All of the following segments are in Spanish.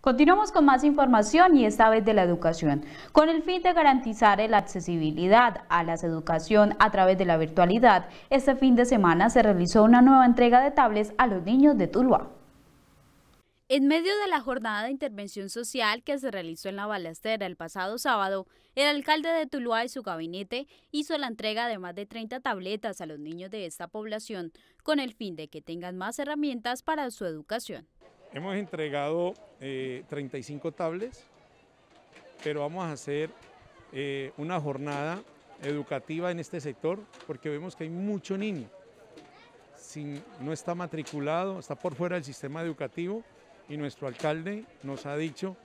Continuamos con más información y esta vez de la educación. Con el fin de garantizar la accesibilidad a la educación a través de la virtualidad, este fin de semana se realizó una nueva entrega de tablets a los niños de Tuluá. En medio de la jornada de intervención social que se realizó en la balastera el pasado sábado, el alcalde de Tuluá y su gabinete hizo la entrega de más de 30 tabletas a los niños de esta población con el fin de que tengan más herramientas para su educación. Hemos entregado 35 eh, tablets, pero vamos a hacer eh, una jornada educativa en este sector porque vemos que hay mucho niño. Sin, no está matriculado, está por fuera del sistema educativo y nuestro alcalde nos ha dicho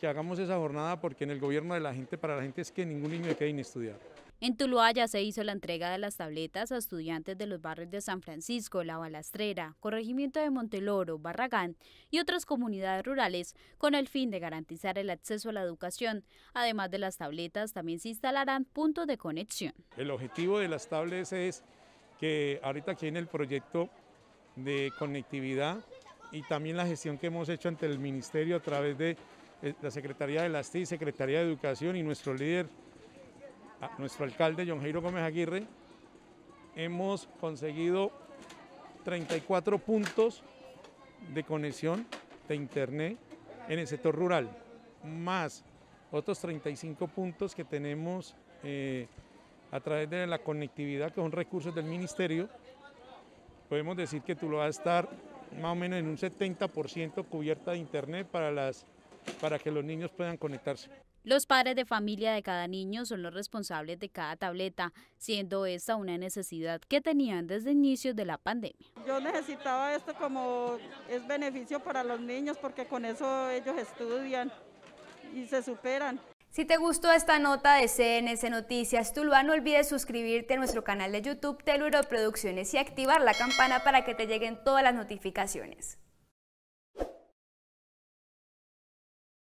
que hagamos esa jornada porque en el gobierno de la gente, para la gente es que ningún niño quede inestudiado. En Tuluá ya se hizo la entrega de las tabletas a estudiantes de los barrios de San Francisco, La Balastrera, Corregimiento de Monteloro, Barragán y otras comunidades rurales con el fin de garantizar el acceso a la educación. Además de las tabletas, también se instalarán puntos de conexión. El objetivo de las tabletas es que ahorita aquí en el proyecto de conectividad y también la gestión que hemos hecho ante el ministerio a través de eh, la Secretaría de la TI, Secretaría de Educación y nuestro líder a nuestro alcalde, John Jairo Gómez Aguirre, hemos conseguido 34 puntos de conexión de internet en el sector rural, más otros 35 puntos que tenemos eh, a través de la conectividad, que son recursos del ministerio. Podemos decir que tú lo vas a estar más o menos en un 70% cubierta de internet para las para que los niños puedan conectarse. Los padres de familia de cada niño son los responsables de cada tableta, siendo esa una necesidad que tenían desde inicios de la pandemia. Yo necesitaba esto como es beneficio para los niños porque con eso ellos estudian y se superan. Si te gustó esta nota de CNS Noticias Tuluá, no olvides suscribirte a nuestro canal de YouTube Teluro Producciones y activar la campana para que te lleguen todas las notificaciones.